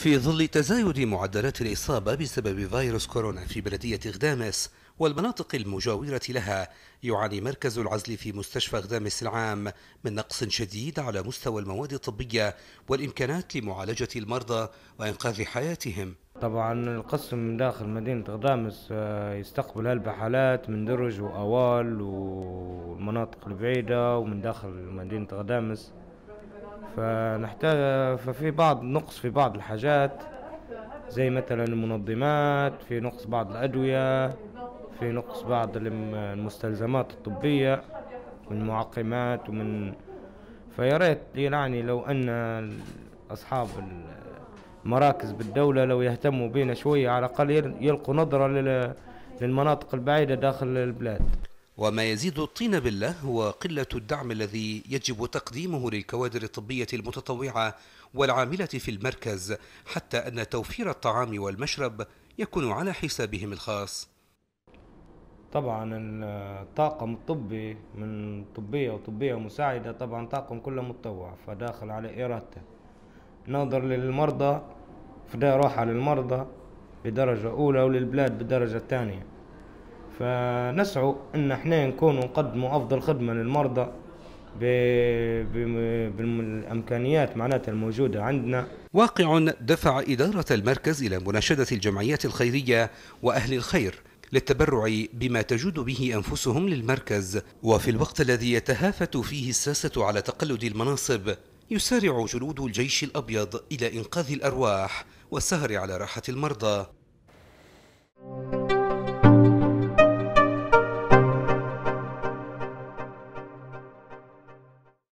في ظل تزايد معدلات الإصابة بسبب فيروس كورونا في بلدية غدامس والمناطق المجاورة لها يعاني مركز العزل في مستشفى غدامس العام من نقص شديد على مستوى المواد الطبية والإمكانات لمعالجة المرضى وإنقاذ حياتهم طبعا القسم داخل مدينة غدامس آه، يستقبل هالبحالات من درج وأوال والمناطق البعيدة ومن داخل مدينة غدامس فنحتاج ففي بعض نقص في بعض الحاجات زي مثلا المنظمات في نقص بعض الأدوية في نقص بعض المستلزمات الطبية من معقمات ومن فيا ريت يعني لو أن أصحاب المراكز بالدولة لو يهتموا بينا شوية على الأقل يلقوا نظرة للمناطق البعيدة داخل البلاد وما يزيد الطين بالله هو قلة الدعم الذي يجب تقديمه للكوادر الطبية المتطوعة والعاملة في المركز حتى أن توفير الطعام والمشرب يكون على حسابهم الخاص طبعا الطاقم الطبي من طبية وطبية مساعدة طبعا طاقم كله متطوع فداخل على إرادته ناظر للمرضى فدا روحة للمرضى بدرجة أولى وللبلاد بدرجة ثانية فنسعوا ان احنا نكونوا نقدموا افضل خدمه للمرضى بالامكانيات معناتها الموجوده عندنا واقع دفع اداره المركز الى مناشده الجمعيات الخيريه واهل الخير للتبرع بما تجود به انفسهم للمركز وفي الوقت الذي يتهافت فيه الساسه على تقلد المناصب يسارع جنود الجيش الابيض الى انقاذ الارواح والسهر على راحه المرضى